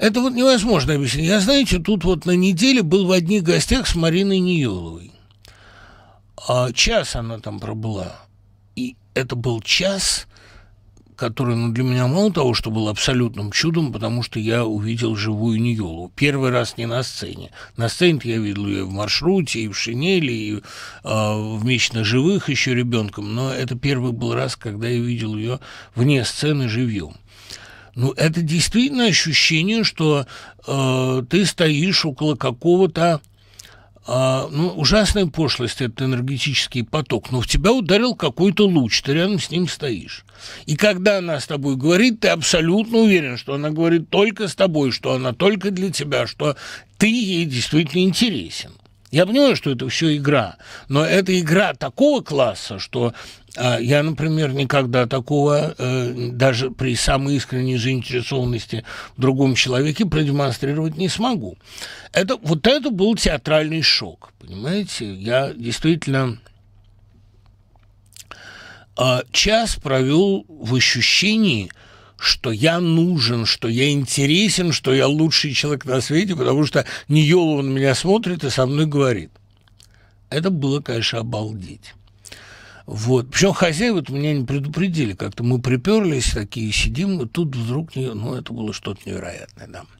Это вот невозможно объяснить. Я, знаете, тут вот на неделе был в одних гостях с Мариной Ниеловой. А час она там пробыла. И это был час, который ну, для меня мало того, что был абсолютным чудом, потому что я увидел живую Ниелу Первый раз не на сцене. На сцене я видел ее в маршруте, и в шинели, и э, в «Вечно живых» еще ребенком, но это первый был раз, когда я видел ее вне сцены живьем. Ну, это действительно ощущение, что э, ты стоишь около какого-то а, ну, ужасная пошлость этот энергетический поток, но в тебя ударил какой-то луч, ты рядом с ним стоишь. И когда она с тобой говорит, ты абсолютно уверен, что она говорит только с тобой, что она только для тебя, что ты ей действительно интересен. Я понимаю, что это все игра, но это игра такого класса, что а, я, например, никогда такого, э, даже при самой искренней заинтересованности в другом человеке, продемонстрировать не смогу. Это, вот это был театральный шок, понимаете? Я действительно а, час провел в ощущении, что я нужен, что я интересен, что я лучший человек на свете, потому что Ниелова на меня смотрит и со мной говорит. Это было, конечно, обалдеть. Вот. Причем хозяева меня не предупредили. Как-то мы приперлись такие, сидим, и тут вдруг... Ну, это было что-то невероятное, да.